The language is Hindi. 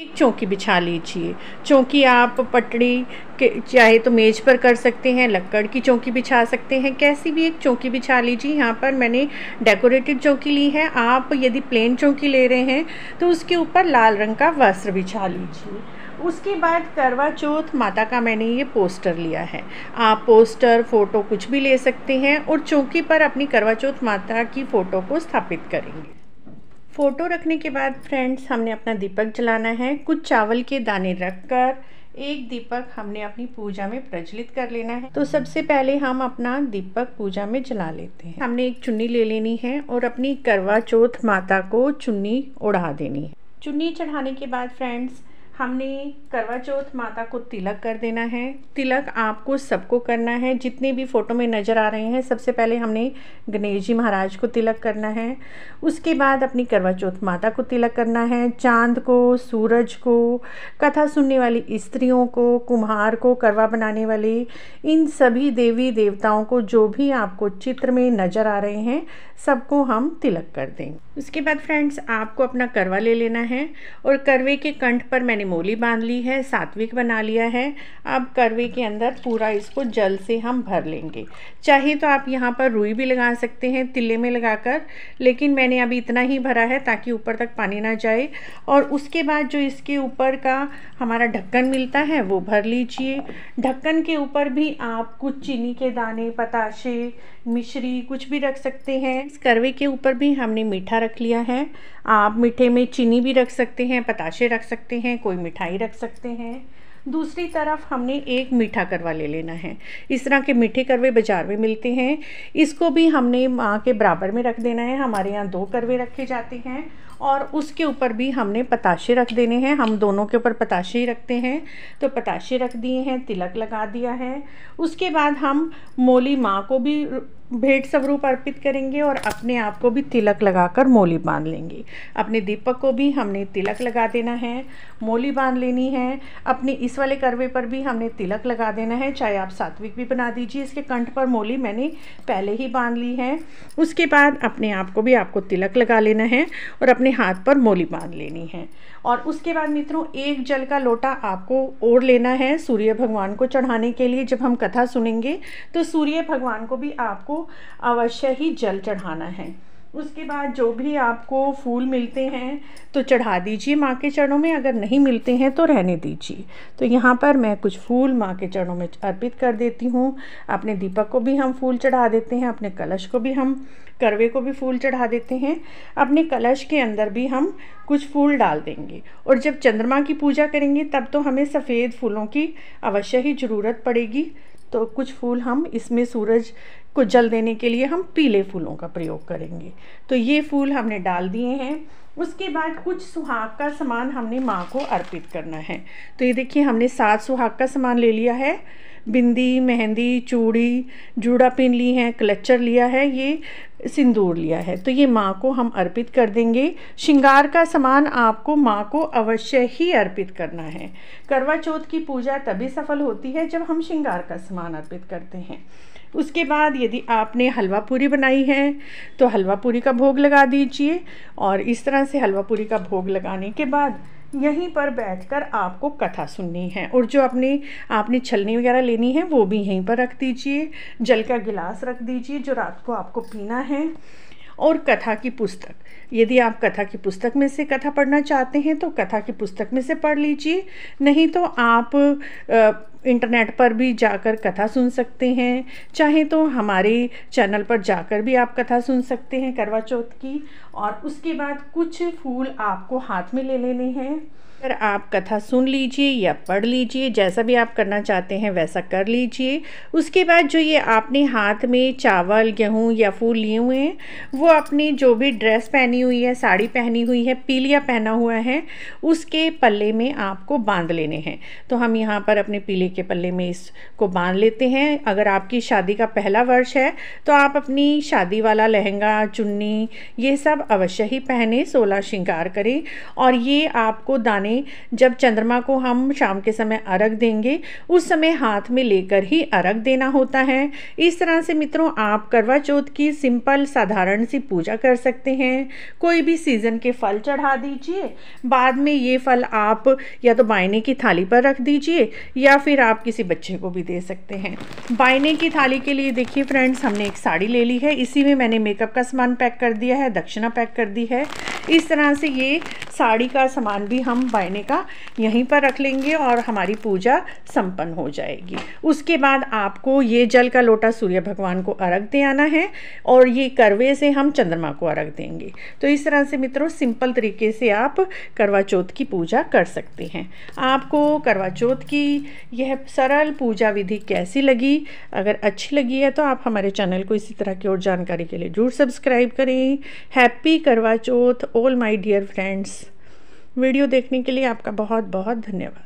एक चौकी बिछा लीजिए चौकी आप पटड़ी के चाहे तो मेज पर कर सकते हैं लक्कड़ की चौकी बिछा सकते हैं कैसी भी एक चौकी बिछा लीजिए यहाँ पर मैंने डेकोरेटेड चौकी ली है आप यदि प्लेन चौकी ले रहे हैं तो उसके ऊपर लाल रंग का वस्त्र बिछा लीजिए उसके बाद करवा चौथ माता का मैंने ये पोस्टर लिया है आप पोस्टर फ़ोटो कुछ भी ले सकते हैं और चौकी पर अपनी करवा चौथ माता की फ़ोटो को स्थापित करेंगे फ़ोटो रखने के बाद फ्रेंड्स हमने अपना दीपक जलाना है कुछ चावल के दाने रखकर एक दीपक हमने अपनी पूजा में प्रज्वलित कर लेना है तो सबसे पहले हम अपना दीपक पूजा में जला लेते हैं हमने एक चुन्नी ले लेनी है और अपनी करवा चौथ माता को चुन्नी उड़ा देनी है चुन्नी चढ़ाने के बाद फ्रेंड्स हमने करवा चौथ माता को तिलक कर देना है तिलक आपको सबको करना है जितने भी फ़ोटो में नज़र आ रहे हैं सबसे पहले हमने गणेश जी महाराज को तिलक करना है उसके बाद अपनी करवा चौथ माता को तिलक करना है चांद को सूरज को कथा सुनने वाली स्त्रियों को कुम्हार को करवा बनाने वाले इन सभी देवी देवताओं को जो भी आपको चित्र में नज़र आ रहे हैं सबको हम तिलक कर देंगे उसके बाद फ्रेंड्स आपको अपना करवा ले लेना है और करवे के कंठ पर मैंने मैंने मोली बांध ली है सात्विक बना लिया है अब करवे के अंदर पूरा इसको जल से हम भर लेंगे चाहे तो आप यहाँ पर रुई भी लगा सकते हैं तिले में लगाकर लेकिन मैंने अभी इतना ही भरा है ताकि ऊपर तक पानी ना जाए और उसके बाद जो इसके ऊपर का हमारा ढक्कन मिलता है वो भर लीजिए ढक्कन के ऊपर भी आप कुछ चीनी के दाने पताशे मिश्री कुछ भी रख सकते हैं इस करवे के ऊपर भी हमने मीठा रख लिया है आप मीठे में चीनी भी रख सकते हैं पताशे रख सकते हैं कोई मिठाई रख सकते हैं दूसरी तरफ हमने एक मीठा करवा ले लेना है इस तरह के मीठे करवे बाज़ार में मिलते हैं इसको भी हमने माँ के बराबर में रख देना है हमारे यहाँ दो करवे रखे जाते हैं और उसके ऊपर भी हमने पताशे रख देने हैं हम दोनों के ऊपर पताशे ही रखते हैं तो पताशे रख दिए हैं तिलक लगा दिया है उसके बाद हम मोली माँ को भी भेंट स्वरूप अर्पित करेंगे और अपने आप को भी तिलक लगाकर मोली बांध लेंगे अपने दीपक को भी हमने तिलक लगा देना है मोली बांध लेनी है अपने इस वाले करवे पर भी हमने तिलक लगा देना है चाहे आप सात्विक भी बना दीजिए इसके कंठ पर मोली मैंने पहले ही बांध ली है उसके बाद अपने आप को भी आपको तिलक लगा लेना है और अपने हाथ पर मोली बांध लेनी है और उसके बाद मित्रों एक जल का लोटा आपको ओढ़ लेना है सूर्य भगवान को चढ़ाने के लिए जब हम कथा सुनेंगे तो सूर्य भगवान को भी आपको अवश्य ही जल चढ़ाना है उसके बाद जो भी आपको फूल मिलते हैं तो चढ़ा दीजिए माँ के चरणों में अगर नहीं मिलते हैं तो रहने दीजिए तो यहाँ पर मैं कुछ फूल माँ के चरणों में अर्पित कर देती हूँ अपने दीपक को भी हम फूल चढ़ा देते हैं अपने कलश को भी हम करवे को भी फूल चढ़ा देते हैं अपने कलश के अंदर भी हम कुछ फूल डाल देंगे और जब चंद्रमा की पूजा करेंगे तब तो हमें सफ़ेद फूलों की अवश्य ही ज़रूरत पड़ेगी तो कुछ फूल हम इसमें सूरज को जल देने के लिए हम पीले फूलों का प्रयोग करेंगे तो ये फूल हमने डाल दिए हैं उसके बाद कुछ सुहाग का सामान हमने माँ को अर्पित करना है तो ये देखिए हमने सात सुहाग का सामान ले लिया है बिंदी मेहंदी चूड़ी जूड़ा पिन ली हैं क्लचर लिया है ये सिंदूर लिया है तो ये माँ को हम अर्पित कर देंगे श्रृंगार का सामान आपको माँ को अवश्य ही अर्पित करना है करवा चौथ की पूजा तभी सफल होती है जब हम श्रृंगार का सामान अर्पित करते हैं उसके बाद यदि आपने हलवा पूरी बनाई है तो हलवा पूरी का भोग लगा दीजिए और इस तरह से हलवा पूरी का भोग लगाने के बाद यहीं पर बैठकर आपको कथा सुननी है और जो अपनी आपने छलनी वगैरह लेनी है वो भी यहीं पर रख दीजिए जल का गिलास रख दीजिए जो रात को आपको पीना है और कथा की पुस्तक यदि आप कथा की पुस्तक में से कथा पढ़ना चाहते हैं तो कथा की पुस्तक में से पढ़ लीजिए नहीं तो आप इंटरनेट पर भी जाकर कथा सुन सकते हैं चाहे तो हमारे चैनल पर जाकर भी आप कथा सुन सकते हैं करवा चौथ की और उसके बाद कुछ फूल आपको हाथ में ले लेने हैं अगर आप कथा सुन लीजिए या पढ़ लीजिए जैसा भी आप करना चाहते हैं वैसा कर लीजिए उसके बाद जो ये आपने हाथ में चावल गेहूँ या फूल लिए हुए हैं वो वो अपनी जो भी ड्रेस पहनी हुई है साड़ी पहनी हुई है पीलिया पहना हुआ है उसके पल्ले में आपको बांध लेने हैं तो हम यहाँ पर अपने पीले के पल्ले में इसको बांध लेते हैं अगर आपकी शादी का पहला वर्ष है तो आप अपनी शादी वाला लहंगा चुन्नी ये सब अवश्य ही पहने सोलह श्रृंगार करें और ये आपको दाने जब चंद्रमा को हम शाम के समय अर्घ देंगे उस समय हाथ में लेकर ही अर्घ देना होता है इस तरह से मित्रों आप करवा चौथ की सिंपल साधारण सी पूजा कर सकते हैं कोई भी सीज़न के फल चढ़ा दीजिए बाद में ये फल आप या तो बाइने की थाली पर रख दीजिए या फिर आप किसी बच्चे को भी दे सकते हैं बाइने की थाली के लिए देखिए फ्रेंड्स हमने एक साड़ी ले ली है इसी में मैंने मेकअप का सामान पैक कर दिया है दक्षिणा पैक कर दी है इस तरह से ये साड़ी का सामान भी हम बायने का यहीं पर रख लेंगे और हमारी पूजा संपन्न हो जाएगी उसके बाद आपको ये जल का लोटा सूर्य भगवान को अर्घ दे आना है और ये करवे से हम चंद्रमा को अर्घ देंगे तो इस तरह से मित्रों सिंपल तरीके से आप करवा चौथ की पूजा कर सकते हैं आपको करवा चौथ की यह सरल पूजा विधि कैसी लगी अगर अच्छी लगी है तो आप हमारे चैनल को इसी तरह की और जानकारी के लिए जरूर सब्सक्राइब करें happy Karva Chauth all my dear friends video देखने के लिए आपका बहुत बहुत धन्यवाद